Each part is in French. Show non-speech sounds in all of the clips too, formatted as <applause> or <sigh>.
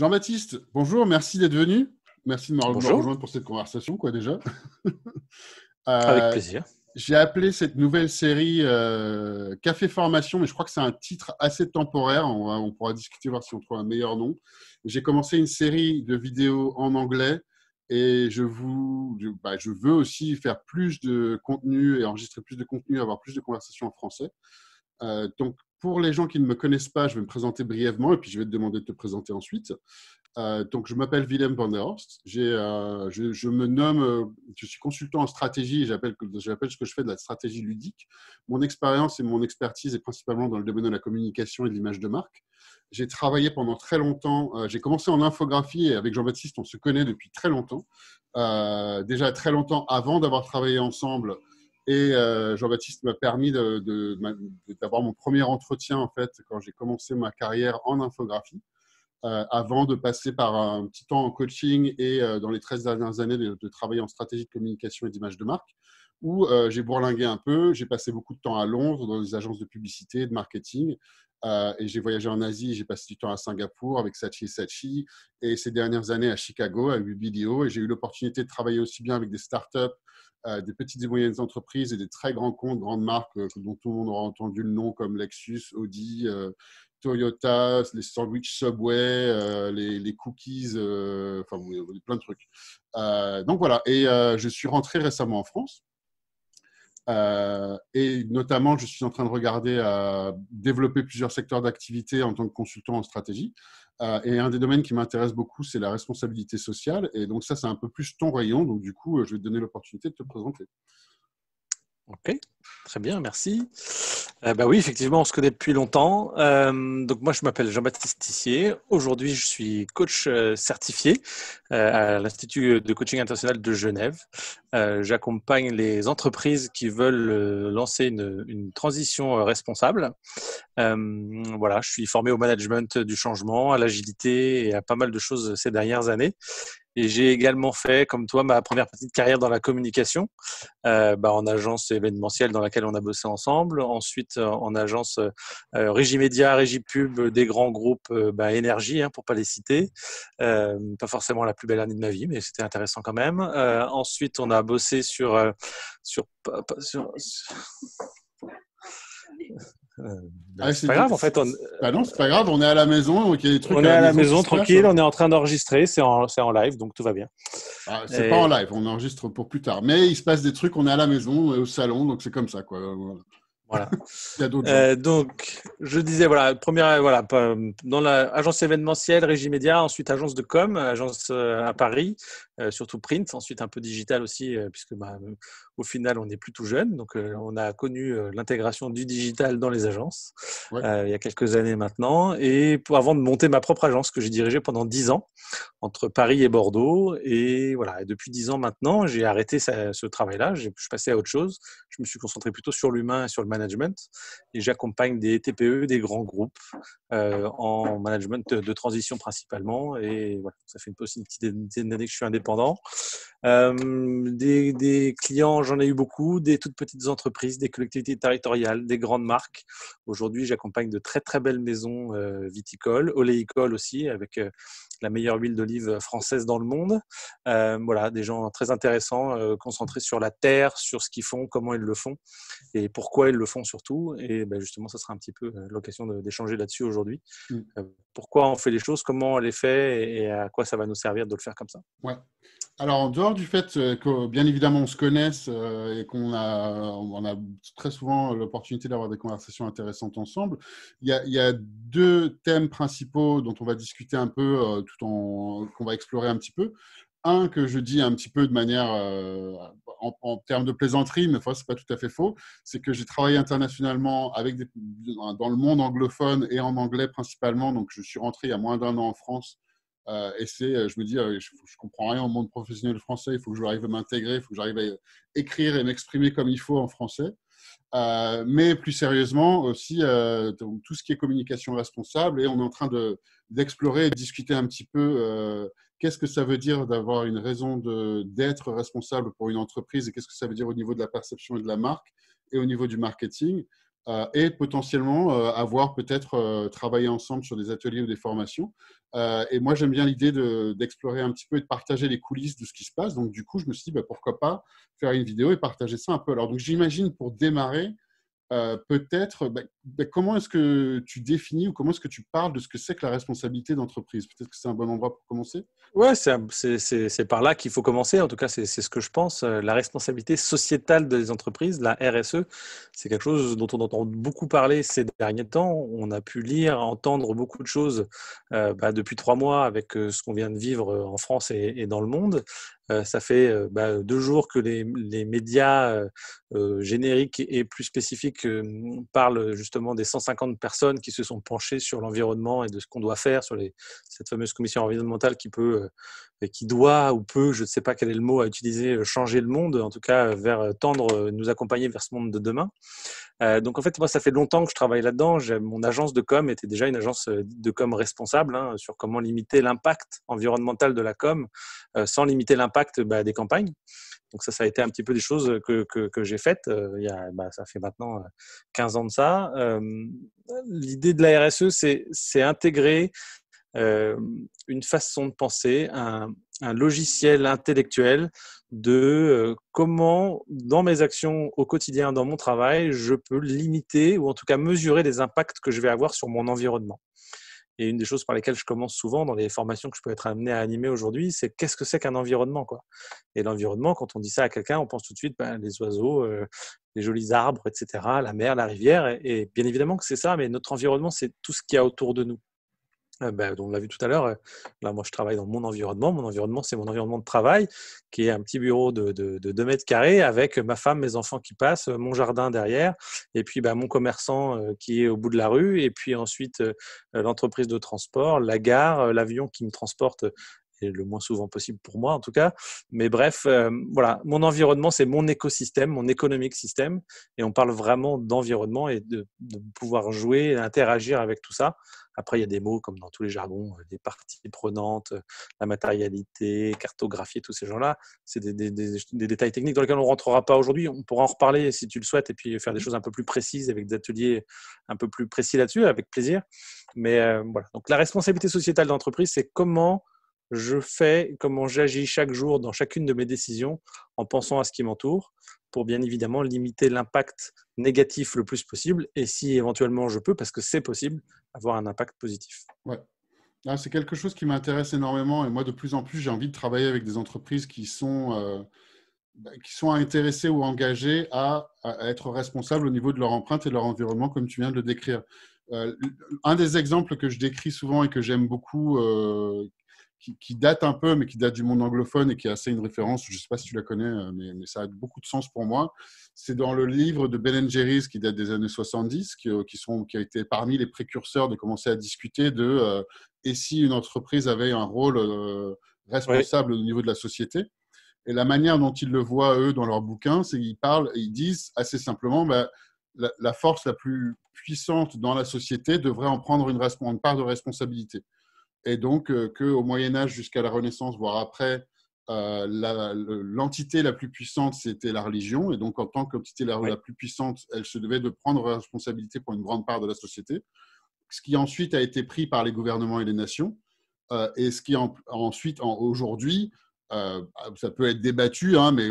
Jean-Baptiste, bonjour, merci d'être venu. Merci de m'avoir rejoindre pour cette conversation, quoi, déjà. <laughs> Avec euh, plaisir. J'ai appelé cette nouvelle série euh, Café Formation, mais je crois que c'est un titre assez temporaire. On, pourra discuter, voir si on trouve un meilleur nom. J'ai commencé une série de vidéos en anglais et je, vous, bah, veux aussi faire plus de contenu et enregistrer plus de contenu, avoir plus de conversations en français. Euh, donc, pour les gens qui ne me connaissent pas, je vais me présenter brièvement et puis je vais te demander de te présenter ensuite. Euh, donc, je m'appelle Willem van der Horst. Euh, je, me nomme, euh, je suis consultant en stratégie et j'appelle ce que je fais de la stratégie ludique. Mon expérience et mon expertise est principalement dans le domaine de la communication et de l'image de marque. J'ai travaillé pendant très longtemps, j'ai commencé en infographie et avec Jean-Baptiste, on se connaît depuis très longtemps. déjà très longtemps avant d'avoir travaillé ensemble et euh, Jean-Baptiste m'a permis d'avoir mon premier entretien, en fait, quand j'ai commencé ma carrière en infographie, euh, avant de passer par un petit temps en coaching et euh, dans les 13 dernières années de, travailler en stratégie de communication et d'image de marque où euh, j'ai bourlingué un peu, j'ai passé beaucoup de temps à Londres, dans des agences de publicité, de marketing, euh, et j'ai voyagé en Asie, j'ai passé du temps à Singapour avec Sachi et Sachi, et ces dernières années à Chicago, à Ubidio, et j'ai eu l'opportunité de travailler aussi bien avec des startups, euh, des petites et moyennes entreprises et des très grands comptes, grandes marques dont tout le monde aura entendu le nom, comme Lexus, Audi, Toyota, les sandwich Subway, les, les, cookies, vous voyez plein de trucs. donc voilà, et je suis rentré récemment en France euh, et notamment, je suis en train de regarder à euh, développer plusieurs secteurs d'activité en tant que consultant en stratégie. Euh, et un des domaines qui m'intéresse beaucoup, c'est la responsabilité sociale. Et donc ça, c'est un peu plus ton rayon. Donc du coup, je vais te donner l'opportunité de te présenter. Ok, très bien, merci. Euh, bah oui, effectivement, on se connaît depuis longtemps. Euh, donc moi, je m'appelle Jean-Baptiste Tissier. Aujourd'hui, je suis coach euh, certifié à l'Institut de coaching international de Genève. J'accompagne les entreprises qui veulent lancer une, une transition responsable. voilà, je suis formé au management du changement, à l'agilité et à pas mal de choses ces dernières années. Et j'ai également fait, comme toi, ma première petite carrière dans la communication, euh, bah, en agence événementielle dans laquelle on a bossé ensemble. Ensuite, euh, en agence euh, euh, Régie Média, Régie Pub, des grands groupes bah, Énergie, hein, pour pas les citer. pas forcément la plus belle année de ma vie, mais c'était intéressant quand même. ensuite, on a bossé sur, sur, sur euh, ah, c'est pas grave, en fait. On... Bah non, c'est pas grave, on est à la maison, donc On est à, la maison, tranquille, hein. on est en train d'enregistrer, c'est en, live, donc tout va bien. Ah, c'est pas en live, on enregistre pour plus tard. Mais il se passe des trucs, on est à la maison, Et euh, au salon, donc c'est comme ça, quoi. Euh, voilà. <laughs> il donc, je disais, voilà, première, voilà, dans l'agence événementielle, Régie Média, ensuite agence de com, agence à Paris, surtout print, ensuite un peu digital aussi, puisque bah, au final, on est plutôt jeune. Donc, euh, on a connu euh, l'intégration du digital dans les agences euh, il y a quelques années maintenant. Et pour, avant de monter ma propre agence que j'ai dirigée pendant dix ans entre Paris et Bordeaux. Et voilà, depuis dix ans maintenant, j'ai arrêté ce travail-là. Je suis passé à autre chose. Je me suis concentré plutôt sur l'humain et sur le management. Et j'accompagne des TPE, des grands groupes en management de, transition principalement. Et voilà, ça fait une, petite dizaine d'années que je suis indépendant. des, des clients j'en ai eu beaucoup, des toutes petites entreprises, des collectivités territoriales, des grandes marques. Aujourd'hui, j'accompagne de très très belles maisons euh, viticoles, oléicoles aussi, avec euh, la meilleure huile d'olive française dans le monde. Euh, voilà, des gens très intéressants, concentrés sur la terre, sur ce qu'ils font, comment ils le font et pourquoi ils le font surtout. Et ben, justement, ça sera un petit peu l'occasion d'échanger là-dessus aujourd'hui. Mmh. pourquoi on fait les choses, comment on les fait et à quoi ça va nous servir de le faire comme ça. Ouais. Alors, en dehors du fait euh, que, bien évidemment, on se connaisse euh, et qu'on a, très souvent l'opportunité d'avoir des conversations intéressantes ensemble, il y, a, deux thèmes principaux dont on va discuter un peu, euh, tout en qu'on va explorer un petit peu. Un que je dis un petit peu de manière en, termes de plaisanterie, mais enfin, ce n'est pas tout à fait faux, c'est que j'ai travaillé internationalement avec dans le monde anglophone et en anglais principalement. Donc, je suis rentré il y a moins d'un an en France euh, et c'est, euh, je me dis, euh, je, comprends rien au monde professionnel français, il faut que j'arrive à m'intégrer, il faut que j'arrive à écrire et m'exprimer comme il faut en français. mais plus sérieusement aussi, tout ce qui est communication responsable, et on est en train d'explorer de, et de discuter un petit peu qu'est-ce que ça veut dire d'avoir une raison d'être responsable pour une entreprise et qu'est-ce que ça veut dire au niveau de la perception et de la marque et au niveau du marketing. Euh, et potentiellement euh, avoir peut-être euh, travaillé ensemble sur des ateliers ou des formations. et moi, j'aime bien l'idée d'explorer un petit peu et de partager les coulisses de ce qui se passe. Donc, du coup, je me suis dit, bah, pourquoi pas faire une vidéo et partager ça un peu. Alors, donc, j'imagine pour démarrer, euh, peut-être, bah, bah, comment est-ce que tu définis ou comment est-ce que tu parles de ce que c'est que la responsabilité d'entreprise Peut-être que c'est un bon endroit pour commencer Ouais, c'est par là qu'il faut commencer. En tout cas, c'est ce que je pense. Euh, la responsabilité sociétale des entreprises, la RSE, c'est quelque chose dont on entend beaucoup parler ces derniers temps. On a pu lire, entendre beaucoup de choses euh, bah, depuis trois mois avec ce qu'on vient de vivre en France et, et dans le monde. Euh, ça fait euh, bah, deux jours que les, les médias euh, génériques et plus spécifiques parlent justement des 150 personnes qui se sont penchées sur l'environnement et de ce qu'on doit faire sur les, cette fameuse commission environnementale qui peut qui doit ou peut, je ne sais pas quel est le mot à utiliser, euh, changer le monde, en tout cas euh, vers euh, tendre, nous accompagner vers ce monde de demain. Euh, donc en fait, moi, ça fait longtemps que je travaille là-dedans. Mon agence de com était déjà une agence de com responsable hein, sur comment limiter l'impact environnemental de la com sans limiter l'impact bah, des campagnes. Donc ça, ça a été un petit peu des choses que, que, que j'ai faites. il y a, bah, ça fait maintenant 15 ans de ça. L'idée de la RSE, c'est intégrer euh, une façon de penser, un, logiciel intellectuel de euh, comment, dans mes actions au quotidien, dans mon travail, je peux limiter ou en tout cas mesurer les impacts que je vais avoir sur mon environnement. Et une des choses par lesquelles je commence souvent dans les formations que je peux être amené à animer aujourd'hui, c'est qu'est-ce que c'est qu'un environnement quoi Et l'environnement, quand on dit ça à quelqu'un, on pense tout de suite ben, les oiseaux, euh, les jolis arbres, etc., la mer, la rivière. Et, et bien évidemment que c'est ça, mais notre environnement, c'est tout ce qu'il y a autour de nous ben, on l'a vu tout à l'heure, euh, là, moi, je travaille dans mon environnement. Mon environnement, c'est mon environnement de travail, qui est un petit bureau de, de, 2 mètres carrés avec ma femme, mes enfants qui passent, euh, mon jardin derrière, et puis ben, mon commerçant euh, qui est au bout de la rue, et puis ensuite l'entreprise de transport, la gare, l'avion qui me transporte le moins souvent possible pour moi en tout cas. Mais bref, euh, voilà, mon environnement, c'est mon écosystème, mon économique système, et on parle vraiment d'environnement et de, pouvoir jouer, et interagir avec tout ça. Après, il y a des mots comme dans tous les jargons, euh, des parties prenantes, euh, la matérialité, cartographier, tous ces gens-là. C'est des, détails techniques dans lesquels on ne rentrera pas aujourd'hui. On pourra en reparler si tu le souhaites et puis faire des choses un peu plus précises avec des ateliers un peu plus précis là-dessus, avec plaisir. Mais voilà. Donc, la responsabilité sociétale d'entreprise, c'est comment je fais, comment j'agis chaque jour dans chacune de mes décisions en pensant à ce qui m'entoure pour bien évidemment limiter l'impact négatif le plus possible et si éventuellement je peux, parce que c'est possible, avoir un impact positif. Ouais. Ah, c'est quelque chose qui m'intéresse énormément et moi de plus en plus j'ai envie de travailler avec des entreprises qui sont, euh, bah, qui sont intéressées ou engagées à, être responsables au niveau de leur empreinte et de leur environnement comme tu viens de le décrire. Euh, un des exemples que je décris souvent et que j'aime beaucoup, euh, qui, date un peu, mais qui date du monde anglophone et qui est assez une référence. Je ne sais pas si tu la connais, euh, mais, ça a beaucoup de sens pour moi. C'est dans le livre de Ben Jerry's qui date des années 70, euh, qui, sont, qui a été parmi les précurseurs de commencer à discuter de euh, et si une entreprise avait un rôle responsable au niveau de la société. Et la manière dont ils le voient, eux, dans leur bouquin, c'est qu'ils parlent et ils disent assez simplement bah, la, force la plus puissante dans la société devrait en prendre une, une part de responsabilité et donc euh, qu'au Moyen Âge jusqu'à la Renaissance, voire après, euh, l'entité la, plus puissante, c'était la religion, et donc en tant qu'entité la, plus puissante, elle se devait de prendre responsabilité pour une grande part de la société, ce qui ensuite a été pris par les gouvernements et les nations, euh, et ce qui ensuite, aujourd'hui, euh, ça peut être débattu, hein, mais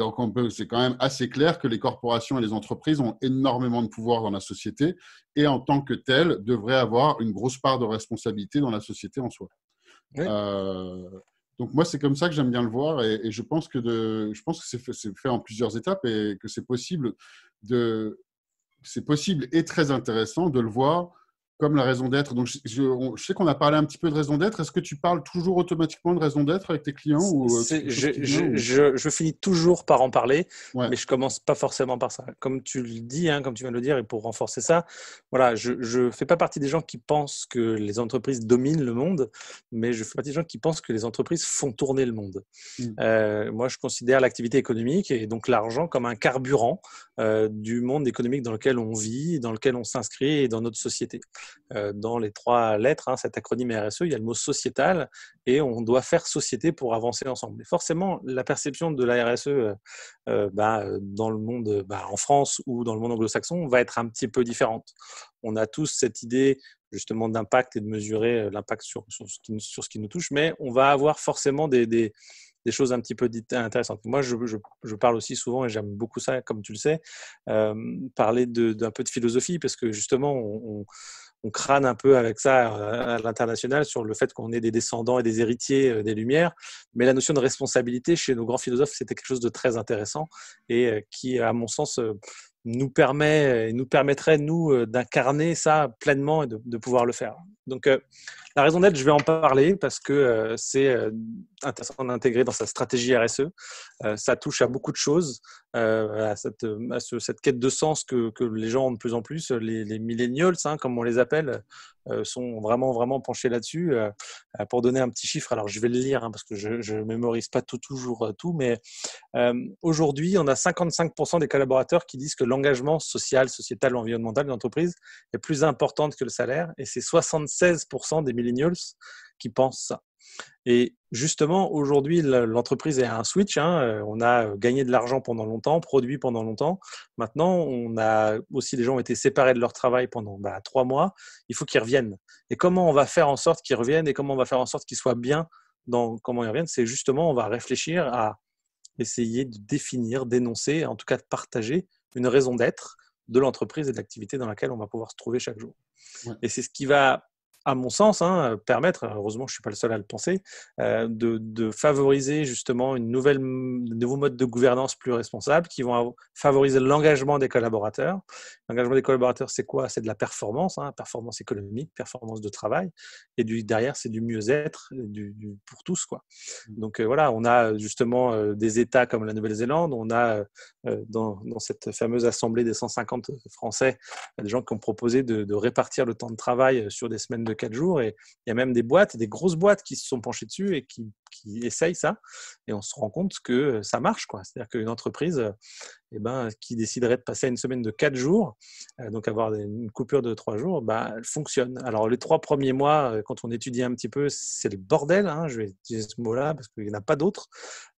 c'est quand même assez clair que les corporations et les entreprises ont énormément de pouvoir dans la société et en tant que telles devraient avoir une grosse part de responsabilité dans la société en soi. Euh, donc moi, c'est comme ça que j'aime bien le voir et, je pense que, je pense que c'est, fait, fait, en plusieurs étapes et que c'est possible, de, c'est possible et très intéressant de le voir comme la raison d'être. Donc, je, sais qu'on a parlé un petit peu de raison d'être. Est-ce que tu parles toujours automatiquement de raison d'être avec tes clients ou, euh, je, finis toujours par en parler, mais je commence pas forcément par ça. Comme tu le dis, hein, comme tu viens de le dire, et pour renforcer ça, voilà, je ne fais pas partie des gens qui pensent que les entreprises dominent le monde, mais je fais partie des gens qui pensent que les entreprises font tourner le monde. Hmm. Euh, moi, je considère l'activité économique et donc l'argent comme un carburant euh, du monde économique dans lequel on vit, dans lequel on s'inscrit et dans notre société. Euh, dans les trois lettres, hein, cet acronyme RSE, il y a le mot sociétal et on doit faire société pour avancer ensemble. forcément, la perception de la RSE euh, euh, bah, euh, dans le monde, bah, en France ou dans le monde anglo-saxon, va être un petit peu différente. On a tous cette idée justement d'impact et de mesurer l'impact sur, sur, ce qui nous touche, mais on va avoir forcément des, des choses un petit peu intéressantes. Moi, je, je, je parle aussi souvent, et j'aime beaucoup ça, comme tu le sais, parler d'un peu de philosophie, parce que justement, on, on crâne un peu avec ça euh, à, l'international sur le fait qu'on est des descendants et des héritiers euh, des Lumières. Mais la notion de responsabilité chez nos grands philosophes, c'était quelque chose de très intéressant et euh, qui, à mon sens, nous permet, euh, nous permettrait, nous, euh, d'incarner ça pleinement et de, pouvoir le faire. Donc, euh, la raison d'être, je vais en parler parce que c'est intéressant d'intégrer dans sa stratégie RSE. ça touche à beaucoup de choses, à, cette, cette, quête de sens que, que, les gens ont de plus en plus. Les, les millennials, hein, comme on les appelle, sont vraiment, vraiment penchés là-dessus. pour donner un petit chiffre, alors je vais le lire hein, parce que je ne mémorise pas tout, toujours tout, mais aujourd'hui, on a 55% des collaborateurs qui disent que l'anglais l'engagement social, sociétal, environnemental de l'entreprise est plus importante que le salaire. Et c'est 76% des millennials qui pensent ça. Et justement, aujourd'hui, l'entreprise est un switch. Hein. Euh, on a gagné de l'argent pendant longtemps, produit pendant longtemps. Maintenant, on a aussi des gens ont été séparés de leur travail pendant bah, trois mois. Il faut qu'ils reviennent. Et comment on va faire en sorte qu'ils reviennent et comment on va faire en sorte qu'ils soient bien dans comment ils reviennent C'est justement, on va réfléchir à essayer de définir, d'énoncer, en tout cas de partager une raison d'être de l'entreprise et de l'activité dans laquelle on va pouvoir se trouver chaque jour. Et c'est ce qui va, à mon sens, hein, permettre, heureusement je ne suis pas le seul à le penser, euh, de, favoriser justement une nouvelle, de nouveaux modes de gouvernance plus responsable qui vont favoriser l'engagement des collaborateurs. L'engagement des collaborateurs, c'est quoi C'est de la performance, hein, performance économique, performance de travail, et derrière, c'est du mieux-être du, pour tous. Quoi. Mmh. Donc euh, voilà, on a justement euh, des États comme la Nouvelle-Zélande, on a euh, dans, cette fameuse assemblée des 150 Français, des gens qui ont proposé de, de, répartir le temps de travail euh, sur des semaines de 4 jours. Et il y a même des boîtes, des grosses boîtes qui se sont penchées dessus et qui qui essayent ça et on se rend compte que euh, ça marche. C'est-à-dire qu'une entreprise euh, eh ben, qui déciderait de passer une semaine de 4 jours, euh, donc avoir une coupure de 3 jours, bah, elle fonctionne. Alors les 3 premiers mois, quand on étudie un petit peu, c'est le bordel, hein, je vais utiliser ce mot-là parce qu'il n'y en a pas d'autres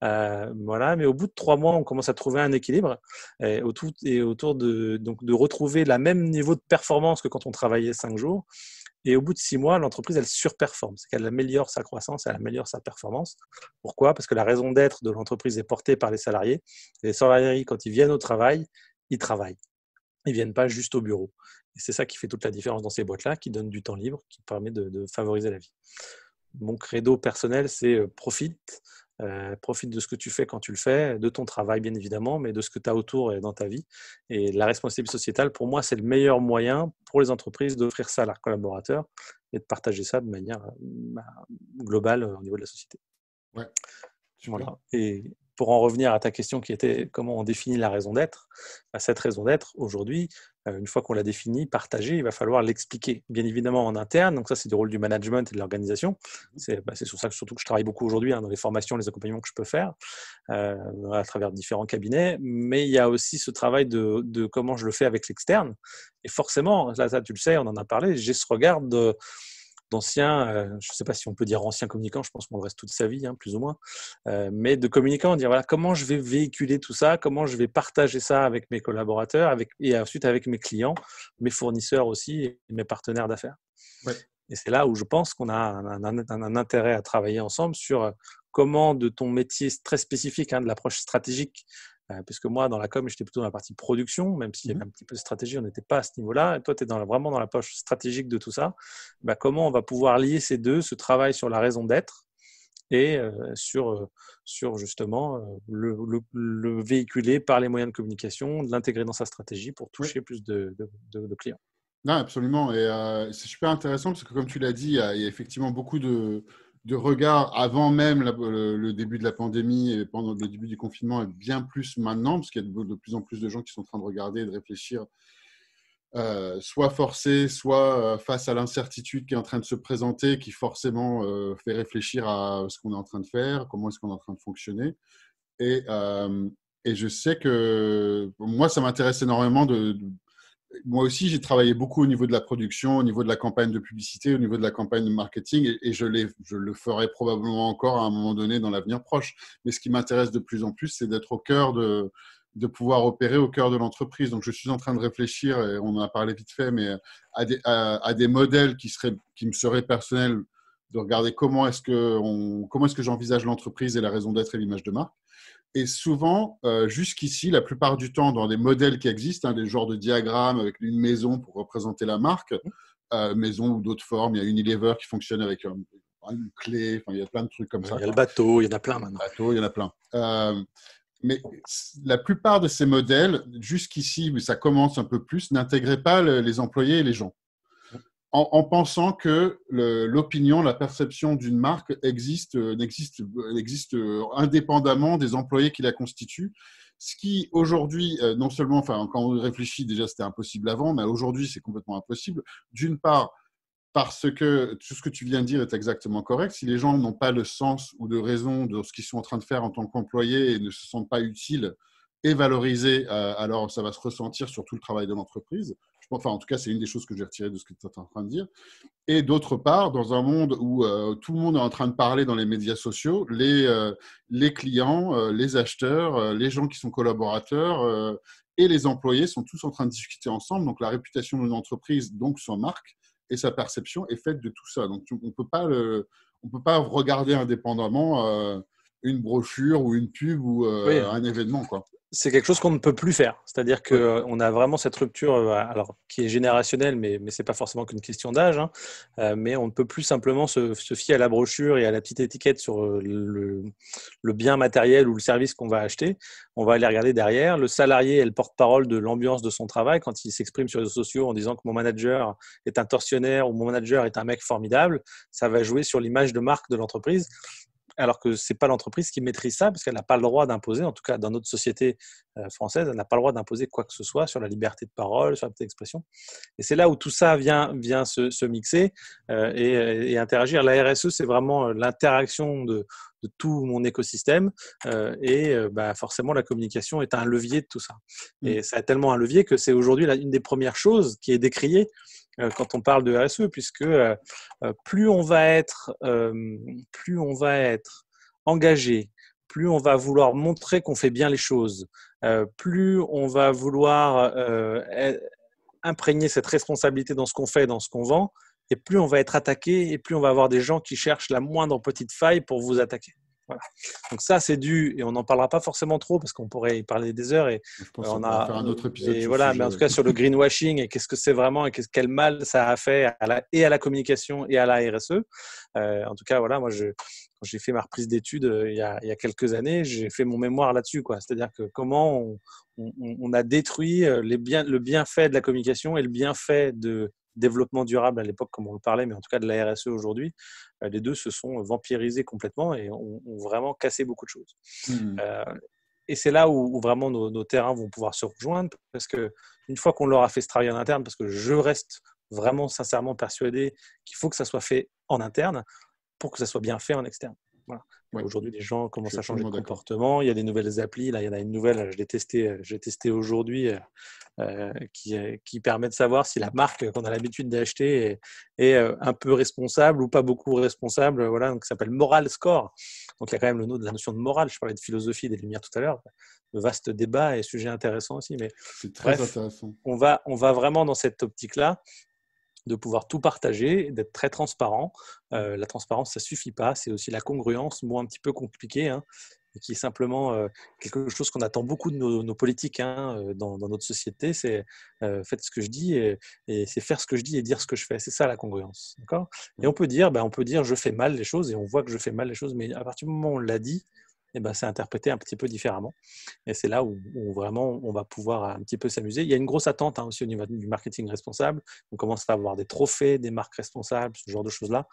voilà, mais au bout de 3 mois, on commence à trouver un équilibre et autour, de, donc, de retrouver le même niveau de performance que quand on travaillait 5 jours. Et au bout de six mois, l'entreprise, elle surperforme. C'est qu'elle améliore sa croissance, elle améliore sa performance. Pourquoi Parce que la raison d'être de l'entreprise est portée par les salariés. Les salariés, quand ils viennent au travail, ils travaillent. Ils viennent pas juste au bureau. Et c'est ça qui fait toute la différence dans ces boîtes-là, qui donne du temps libre, qui permet de, de favoriser la vie. Mon credo personnel, c'est euh, profite, euh, profite de ce que tu fais quand tu le fais, de ton travail bien évidemment, mais de ce que tu as autour et dans ta vie. Et la responsabilité sociétale, pour moi, c'est le meilleur moyen pour les entreprises d'offrir ça à leurs collaborateurs et de partager ça de manière euh, bah, globale euh, au niveau de la société. Et pour en revenir à ta question qui était comment on définit la raison d'être, à bah, cette raison d'être, aujourd'hui, euh, une fois qu'on l'a défini, partagé, il va falloir l'expliquer, bien évidemment en interne. Donc ça, c'est du rôle du management et de l'organisation. Mmh. Bah, c'est sur ça que surtout que je travaille beaucoup aujourd'hui hein, dans les formations, les accompagnements que je peux faire euh, à travers différents cabinets. Mais il y a aussi ce travail de, comment je le fais avec l'externe. Et forcément, là, ça, tu le sais, on en a parlé. J'ai ce regard de d'anciens, euh, je ne sais pas si on peut dire ancien communicant, je pense qu'on le reste toute sa vie, hein, plus ou moins, euh, mais de communicants, dire voilà, comment je vais véhiculer tout ça, comment je vais partager ça avec mes collaborateurs avec, et ensuite avec mes clients, mes fournisseurs aussi et mes partenaires d'affaires. Et c'est là où je pense qu'on a un, intérêt à travailler ensemble sur euh, comment de ton métier très spécifique, hein, de l'approche stratégique euh, puisque moi, dans la com, j'étais plutôt dans la partie production, même s'il y avait mmh un petit peu de stratégie, on n'était pas à ce niveau-là. Et Toi, tu es vraiment dans la poche stratégique de tout ça. Bah, comment on va pouvoir lier ces deux, ce travail sur la raison d'être et euh, euh, sur, justement le, véhiculer par les moyens de communication, l'intégrer dans sa stratégie pour toucher plus de, clients. absolument. Et c'est super intéressant parce que, comme tu l'as dit, il y a effectivement beaucoup de, de regard avant même le, début de la pandémie et pendant le début du confinement et bien plus maintenant, parce qu'il y a de, plus en plus de gens qui sont en train de regarder et de réfléchir, euh, soit forcés, soit euh, face à l'incertitude qui est en train de se présenter, qui forcément euh, fait réfléchir à ce qu'on est en train de faire, comment est-ce qu'on est en train de fonctionner. Et, et je sais que moi, ça m'intéresse énormément de moi aussi, j'ai travaillé beaucoup au niveau de la production, au niveau de la campagne de publicité, au niveau de la campagne de marketing, et, je, le ferai probablement encore à un moment donné dans l'avenir proche. Mais ce qui m'intéresse de plus en plus, c'est d'être au cœur de, pouvoir opérer au cœur de l'entreprise. Donc, je suis en train de réfléchir, et on en a parlé vite fait, mais à des, modèles qui, me seraient personnels, de regarder comment est-ce que, comment est-ce que j'envisage l'entreprise et la raison d'être et l'image de marque. Et souvent, euh, jusqu'ici, la plupart du temps, dans des modèles qui existent, hein, des genres de diagrammes avec une maison pour représenter la marque, mmh. euh, maison ou d'autres formes, il y a Unilever qui fonctionne avec une clé, il y a plein de trucs comme ça. Il y a le bateau, il y en a plein maintenant. Le bateau, il y en a plein. Euh, mais la plupart de ces modèles, jusqu'ici, mais ça commence un peu plus, n'intégraient pas les employés et les gens en, pensant que l'opinion, la perception d'une marque existe, euh, euh, euh, indépendamment des employés qui la constituent. Ce qui aujourd'hui, non seulement, enfin, quand on réfléchit, déjà c'était impossible avant, mais aujourd'hui c'est complètement impossible. D'une part, parce que tout ce que tu viens de dire est exactement correct. Si les gens n'ont pas le sens ou de raison de ce qu'ils sont en train de faire en tant qu'employés et ne se sentent pas utiles et valorisés, alors ça va se ressentir sur tout le travail de l'entreprise enfin en tout cas c'est une des choses que j'ai retirées de ce que tu es en train de dire. Et d'autre part, dans un monde où euh, tout le monde est en train de parler dans les médias sociaux, les, euh, clients, euh, les acheteurs, les gens qui sont collaborateurs et les employés sont tous en train de discuter ensemble. Donc la réputation d'une entreprise, donc son marque et sa perception est faite de tout ça. Donc on ne peut pas peut pas regarder indépendamment une brochure ou une pub ou un événement quoi c'est quelque chose qu'on ne peut plus faire. C'est-à-dire qu'on euh, a vraiment cette rupture, euh, alors qui est générationnelle, mais, mais ce n'est pas forcément qu'une question d'âge. Hein. Euh, mais on ne peut plus simplement se, fier à la brochure et à la petite étiquette sur le, bien matériel ou le service qu'on va acheter. On va aller regarder derrière. Le salarié est le porte-parole de l'ambiance de son travail quand il s'exprime sur les réseaux sociaux en disant que mon manager est un tortionnaire ou mon manager est un mec formidable. Ça va jouer sur l'image de marque de l'entreprise alors que ce n'est pas l'entreprise qui maîtrise ça, parce qu'elle n'a pas le droit d'imposer, en tout cas dans notre société euh, française, elle n'a pas le droit d'imposer quoi que ce soit sur la liberté de parole, sur la liberté d'expression. Et c'est là où tout ça vient, vient se, mixer euh, et, et, interagir. La RSE, c'est vraiment euh, l'interaction de, de tout mon écosystème. Euh, et euh, bah, forcément, la communication est un levier de tout ça. Mm. Et ça a tellement un levier que c'est aujourd'hui une des premières choses qui est décriée euh, quand on parle de RSE, puisque plus on va être, plus on va être engagé, plus on va vouloir montrer qu'on fait bien les choses, plus on va vouloir imprégner cette responsabilité dans ce qu'on fait, dans ce qu'on vend, et plus on va être attaqué, et plus on va avoir des gens qui cherchent la moindre petite faille pour vous attaquer. Voilà. Donc ça, c'est dû, et on n'en parlera pas forcément trop parce qu'on pourrait y parler des heures. Et on, a faire un autre épisode. Et voilà, mais en tout cas sur le greenwashing et qu'est-ce que c'est vraiment et -ce, quel mal ça a fait à la, et à la communication et à la RSE. Euh, en tout cas, voilà, moi je, quand j'ai fait ma reprise d'études euh, il, il, y a quelques années, j'ai fait mon mémoire là-dessus, quoi. C'est-à-dire que comment on, on, on, a détruit euh, les bien, le bienfait de la communication et le bienfait de développement durable à l'époque, comme on le parlait, mais en tout cas de la RSE aujourd'hui, euh, les deux se sont euh, vampirisés complètement et ont, vraiment cassé beaucoup de choses. Mmh. Euh, et c'est là où, vraiment nos, nos, terrains vont pouvoir se rejoindre, parce que une fois qu'on leur a fait ce travail en interne, parce que je reste vraiment sincèrement persuadé qu'il faut que ça soit fait en interne pour que ça soit bien fait en externe. Aujourd'hui, les gens commencent à changer de comportement. Il y a des nouvelles applis. Là, il y en a une nouvelle, je l'ai testée euh, testé aujourd'hui, euh, euh, qui, permet de savoir si la marque qu'on a l'habitude d'acheter est, un peu responsable ou pas beaucoup responsable. Voilà, donc, ça s'appelle Moral Score. Donc, il y a quand même le nom de la notion de morale. Je parlais de philosophie des Lumières tout à l'heure. de vaste débat et sujet intéressant aussi. Mais très intéressant. On va, on va vraiment dans cette optique-là de pouvoir tout partager, d'être très transparent. Mmh. Euh, la transparence, ça suffit pas. C'est aussi la congruence, mot un petit peu compliqué, hein, qui est simplement euh, quelque chose qu'on attend beaucoup de nos, politiques hein, euh, dans, notre société. C'est faites ce que je dis et, c'est faire ce que je dis et dire ce que je fais. C'est ça la congruence, Et mmh. on peut dire, ben, on peut dire je fais mal les choses et on voit que je fais mal les choses, mais à partir du moment où on l'a dit, ben, c'est interprété un petit peu différemment. Et c'est là où, vraiment on va pouvoir un petit peu s'amuser. Il y a une grosse attente hein, aussi au niveau du marketing responsable. On commence à avoir des trophées, des marques responsables, ce genre de choses-là,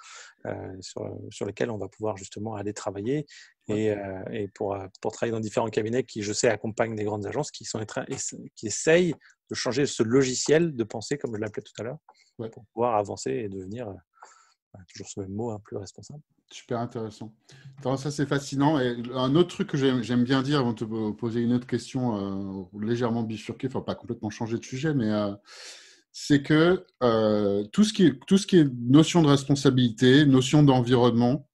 euh, sur, lesquelles on va pouvoir justement aller travailler. Et, euh, euh, pour, travailler dans différents cabinets qui, je sais, accompagnent des grandes agences qui, sont, qui essayent de changer ce logiciel de pensée, comme je l'appelais tout à l'heure, pour pouvoir avancer et devenir bah, toujours ce même mot, hein, plus responsable. Super intéressant. ça, c'est fascinant. Et un autre truc que j'aime bien dire avant de te poser une autre question euh, légèrement bifurquée, enfin, pas complètement changer de sujet, mais euh, c'est que euh, tout, ce qui tout ce qui est notion de responsabilité, notion d'environnement,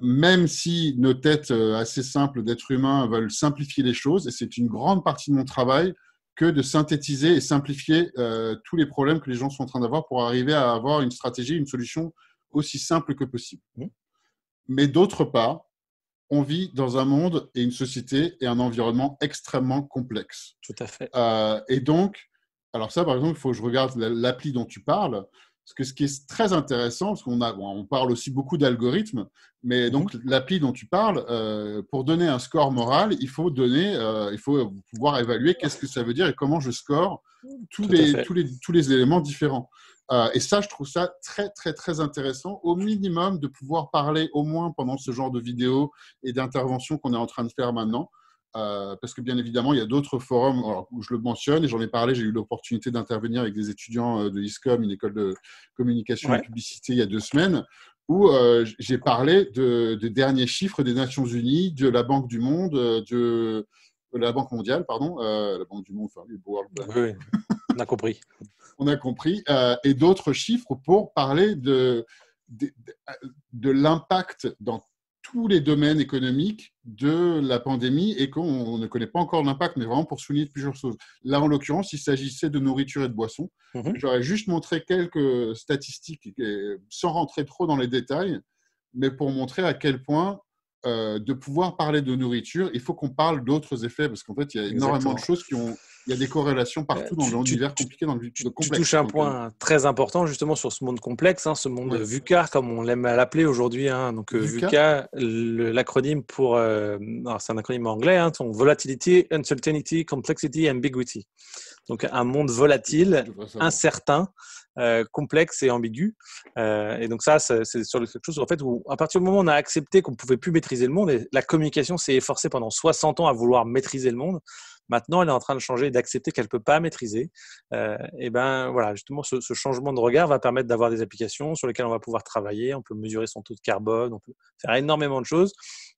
même si nos têtes assez simples d'êtres humains veulent simplifier les choses, et c'est une grande partie de mon travail, que de synthétiser et simplifier euh, tous les problèmes que les gens sont en train d'avoir pour arriver à avoir une stratégie, une solution aussi simple que possible. Mmh. Mais d'autre part, on vit dans un monde et une société et un environnement extrêmement complexe. Tout à fait. Euh, et donc, alors ça, par exemple, il faut que je regarde l'appli dont tu parles. Parce que ce qui est très intéressant, parce qu'on on parle aussi beaucoup d'algorithmes, mais mhm. donc l'appli dont tu parles, euh, pour donner un score moral, il faut donner, euh, il faut pouvoir évaluer qu'est-ce que ça veut dire et comment je score tous les, éléments différents. Euh, et ça, je trouve ça très, très, très intéressant. Au minimum, de pouvoir parler au moins pendant ce genre de vidéo et d'intervention qu'on est en train de faire maintenant, euh, parce que bien évidemment, il y a d'autres forums où je le mentionne et j'en ai parlé. J'ai eu l'opportunité d'intervenir avec des étudiants euh, de ISCOM, une école de communication et publicité, il y a deux semaines, où euh, j'ai parlé de, des derniers chiffres des Nations Unies, de la Banque du Monde, de, la Banque mondiale, pardon, la Banque du Monde, enfin, Oui, on a compris. <laughs> on a compris, et d'autres chiffres pour parler de, de, de l'impact dans tous les domaines économiques de la pandémie et qu'on ne connaît pas encore l'impact, mais vraiment pour souligner plusieurs choses. Là, en l'occurrence, il s'agissait de nourriture et de boissons. Mhm. J'aurais juste montré quelques statistiques sans rentrer trop dans les détails, mais pour montrer à quel point euh, de pouvoir parler de nourriture, il faut qu'on parle d'autres effets, parce qu'en fait, il y a énormément de choses qui ont il y a des corrélations euh, partout dans l'univers compliqué, dans le, tu, touches un point euh, très important justement sur ce monde complexe, hein, ce monde VUCA, comme on l'aime à l'appeler aujourd'hui. Hein. Donc euh, VUCA, l'acronyme pour, c'est un acronyme anglais, hein, Volatility, Uncertainty, Complexity, Ambiguity. Donc un monde volatile, incertain, complexe et ambigu. et donc ça, c'est sur quelque chose en fait où à partir du moment où on a accepté qu'on pouvait plus maîtriser le monde, et la communication s'est efforcée pendant 60 ans à vouloir maîtriser le monde. Maintenant, elle est en train de changer et d'accepter qu'elle ne peut pas maîtriser. Euh, et ben voilà, justement, ce, changement de regard va permettre d'avoir des applications sur lesquelles on va pouvoir travailler. On peut mesurer son taux de carbone, on peut faire énormément de choses.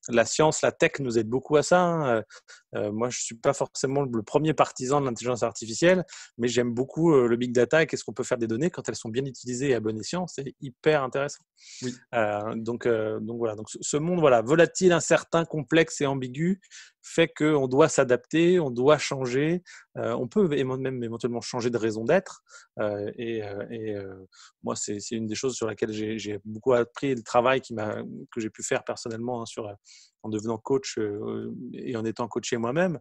La science, la tech nous aide beaucoup à ça. Hein. Euh, euh, moi, je ne suis pas forcément le premier partisan de l'intelligence artificielle, mais j'aime beaucoup le big data et qu'est-ce qu'on peut faire des données quand elles sont bien utilisées et à bon escient. C'est hyper intéressant. donc, donc voilà, donc ce monde voilà, volatile, incertain, complexe et ambigu fait qu'on doit s'adapter, on doit changer. Euh, on peut même éventuellement changer de raison d'être. Euh, et, euh, moi, c'est une des choses sur laquelle j'ai beaucoup appris le travail qui que j'ai pu faire personnellement hein, sur, en devenant coach et en étant coaché moi-même.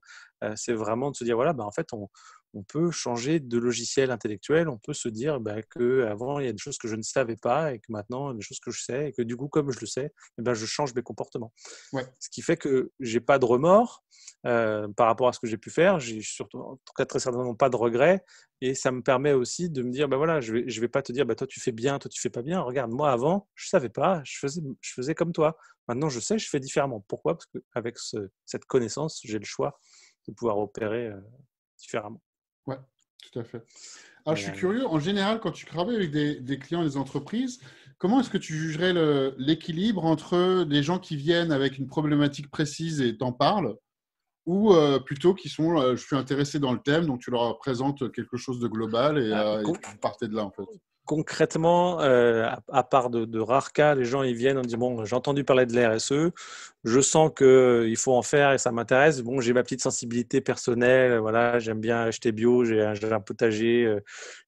c'est vraiment de se dire voilà, ben, en fait, on, on peut changer de logiciel intellectuel, on peut se dire que bah, qu'avant, il y a des choses que je ne savais pas et que maintenant, il y a des choses que je sais et que du coup, comme je le sais, eh ben, je change mes comportements. Ce qui fait que j'ai pas de remords euh, par rapport à ce que j'ai pu faire, j'ai surtout, en tout cas, très certainement pas de regrets et ça me permet aussi de me dire, bah voilà, je ne vais, je vais pas te dire, bah toi tu fais bien, toi tu fais pas bien. Regarde, moi avant, je savais pas, je faisais, je faisais comme toi. Maintenant, je sais, je fais différemment. Pourquoi Parce qu'avec cette connaissance, j'ai le choix de pouvoir opérer euh, différemment. Oui, tout à fait. Alors, ah, je suis euh, curieux, en général, quand tu travailles avec des, clients des entreprises, comment est-ce que tu jugerais l'équilibre entre des gens qui viennent avec une problématique précise et t'en parlent, ou euh, plutôt qui sont euh, je suis intéressé dans le thème, donc tu leur présentes quelque chose de global et, ah, tu de là en fait concrètement, euh, à, part de, rares cas, les gens ils viennent en disant bon, j'ai entendu parler de l'RSE, je sens que euh, il faut en faire et ça m'intéresse. Bon, j'ai ma petite sensibilité personnelle, euh, voilà, j'aime bien acheter bio, j'ai un, potager,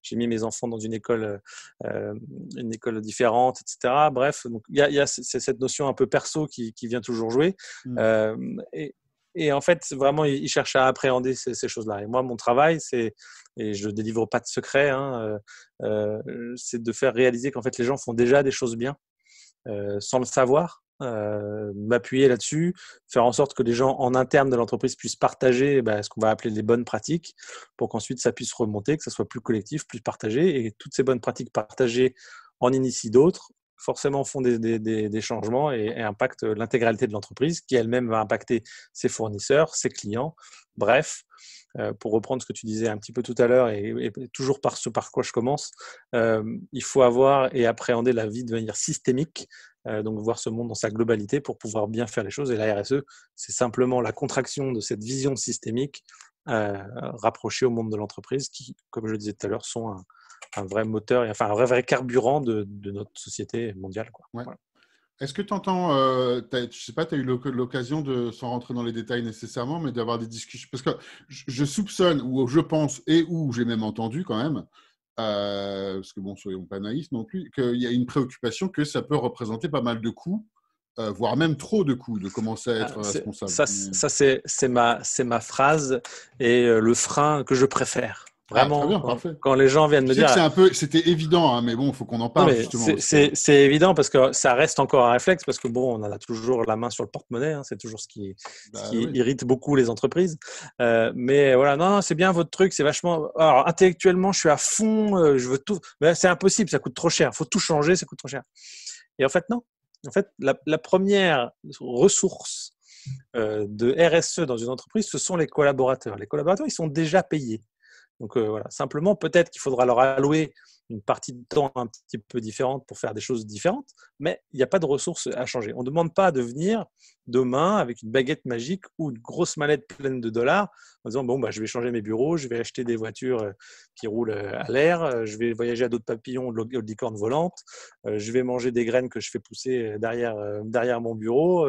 j'ai mis mes enfants dans une école, une école différente, etc. Bref, donc il y a, cette notion un peu perso qui, vient toujours jouer. Mmh. Et en fait, vraiment, ils cherchent à appréhender ces, choses-là. Et moi, mon travail, c'est, et je ne délivre pas de secret, hein, euh, euh, c'est de faire réaliser qu'en fait, les gens font déjà des choses bien, euh, sans le savoir. m'appuyer là-dessus, faire en sorte que les gens en interne de l'entreprise puissent partager eh ben, ce qu'on va appeler les bonnes pratiques, pour qu'ensuite ça puisse remonter, que ça soit plus collectif, plus partagé, et toutes ces bonnes pratiques partagées en initie d'autres forcément font des, changements et, impactent l'intégralité de l'entreprise, qui elle-même va impacter ses fournisseurs, ses clients. Bref, euh, pour reprendre ce que tu disais un petit peu tout à l'heure et, toujours par ce par quoi je commence, euh, il faut avoir et appréhender la vie de manière systémique, euh, donc voir ce monde dans sa globalité pour pouvoir bien faire les choses. Et la RSE, c'est simplement la contraction de cette vision systémique rapprochée au monde de l'entreprise, qui, comme je le disais tout à l'heure, sont un, un vrai moteur, et, enfin un vrai, vrai carburant de, notre société mondiale. Est-ce que tu entends, euh, je ne sais pas, tu as eu l'occasion de, s'en rentrer dans les détails nécessairement, mais d'avoir des discussions Parce que je soupçonne, ou je pense, et ou j'ai même entendu quand même, euh, parce que bon, soyons pas naïfs non plus, qu'il y a une préoccupation que ça peut représenter pas mal de coûts, euh, voire même trop de coûts, de commencer à ah, être responsable. Ça, c'est ma phrase et le frein que je préfère. Vraiment, quand, les gens viennent me dire. c'était évident, hein, mais bon, il faut qu'on en parle justement. C'est évident parce que ça reste encore un réflexe parce que bon, on a toujours la main sur le porte-monnaie, hein, c'est toujours ce qui, bah irrite beaucoup les entreprises. Euh, mais voilà, non, c'est bien votre truc, c'est vachement. Alors intellectuellement, je suis à fond, euh, je veux tout. Mais c'est impossible, ça coûte trop cher. Faut tout changer, ça coûte trop cher. Et en fait, non. En fait, la, première ressource euh, de RSE dans une entreprise, ce sont les collaborateurs. Les collaborateurs, ils sont déjà payés. Donc euh, voilà, simplement, peut-être qu'il faudra leur allouer une partie de temps un petit peu différente pour faire des choses différentes, mais il n'y a pas de ressources à changer. On ne demande pas de venir demain avec une baguette magique ou une grosse mallette pleine de dollars en disant bon bah je vais changer mes bureaux, je vais acheter des voitures euh, qui roulent euh, à l'air, je vais voyager à d'autres papillons, de licorne volante, je vais manger des graines que je fais pousser derrière derrière mon bureau,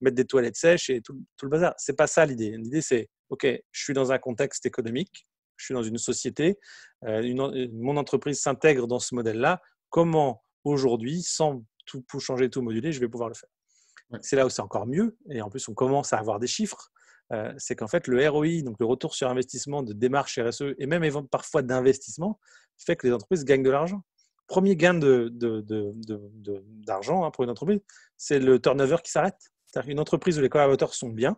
mettre des toilettes sèches et tout, tout le bazar. C'est pas ça l'idée. L'idée c'est ok, je suis dans un contexte économique je suis dans une société, euh, euh, mon entreprise s'intègre dans ce modèle-là. Comment aujourd'hui, sans tout changer, tout moduler, je vais pouvoir le faire C'est là où c'est encore mieux. Et en plus, on commence à avoir des chiffres. Euh, c'est qu'en fait, le ROI, donc le retour sur investissement de démarche RSE et même parfois d'investissement, fait que les entreprises gagnent de l'argent. Premier gain d'argent de, hein, pour une entreprise, c'est le turnover qui s'arrête. C'est-à-dire qu'une entreprise où les collaborateurs sont bien,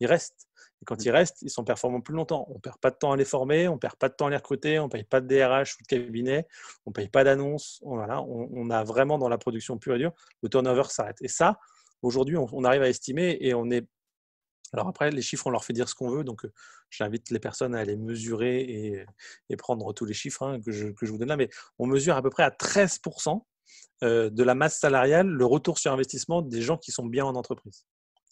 ils restent. Et quand mmh. ils restent, ils sont performants plus longtemps. On ne perd pas de temps à les former, on ne perd pas de temps à les recruter, on ne paye pas de DRH ou de cabinet, on ne paye pas d'annonce. On, voilà, on, a vraiment dans la production pure et dure, le turnover s'arrête. Et ça, aujourd'hui, on, arrive à estimer et on est. Alors après, les chiffres, on leur fait dire ce qu'on veut, donc euh, j'invite les personnes à aller mesurer et, prendre tous les chiffres hein, que, que je vous donne là, mais on mesure à peu près à 13% euh, de la masse salariale le retour sur investissement des gens qui sont bien en entreprise.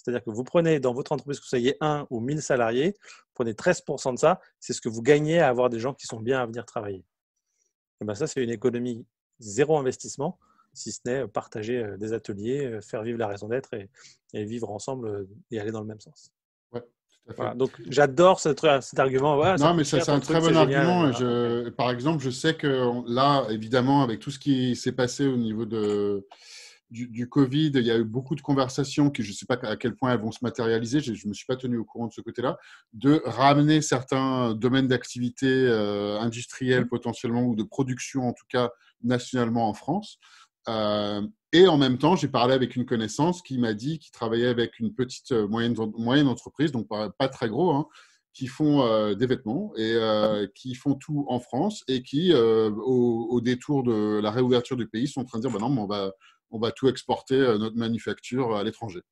C'est-à-dire que vous prenez dans votre entreprise, que vous soyez 1 ou 1000 salariés, vous prenez 13% de ça, c'est ce que vous gagnez à avoir des gens qui sont bien à venir travailler. Et eh bien ça, c'est une économie zéro investissement, si ce n'est partager euh, des ateliers, euh, faire vivre la raison d'être et, vivre ensemble euh, et aller dans le même sens. donc j'adore cet, argument. non, mais c'est un très bon argument. par exemple, je sais que là, évidemment, avec tout ce qui s'est passé au niveau de du, Covid, il y a eu beaucoup de conversations qui, je ne sais pas à quel point elles vont se matérialiser, je ne me suis pas tenu au courant de ce côté-là, de ramener certains domaines d'activité euh, industrielle mmh. potentiellement ou de production en tout cas nationalement en France. Euh, et en même temps, j'ai parlé avec une connaissance qui m'a dit qu'il travaillait avec une petite euh, moyenne, moyenne entreprise, donc pas, très gros, hein, qui font euh, des vêtements et qui font tout en France et qui, au, détour de la réouverture du pays, sont en train de dire bah non, mais on va, on va tout exporter euh, notre manufacture à l'étranger.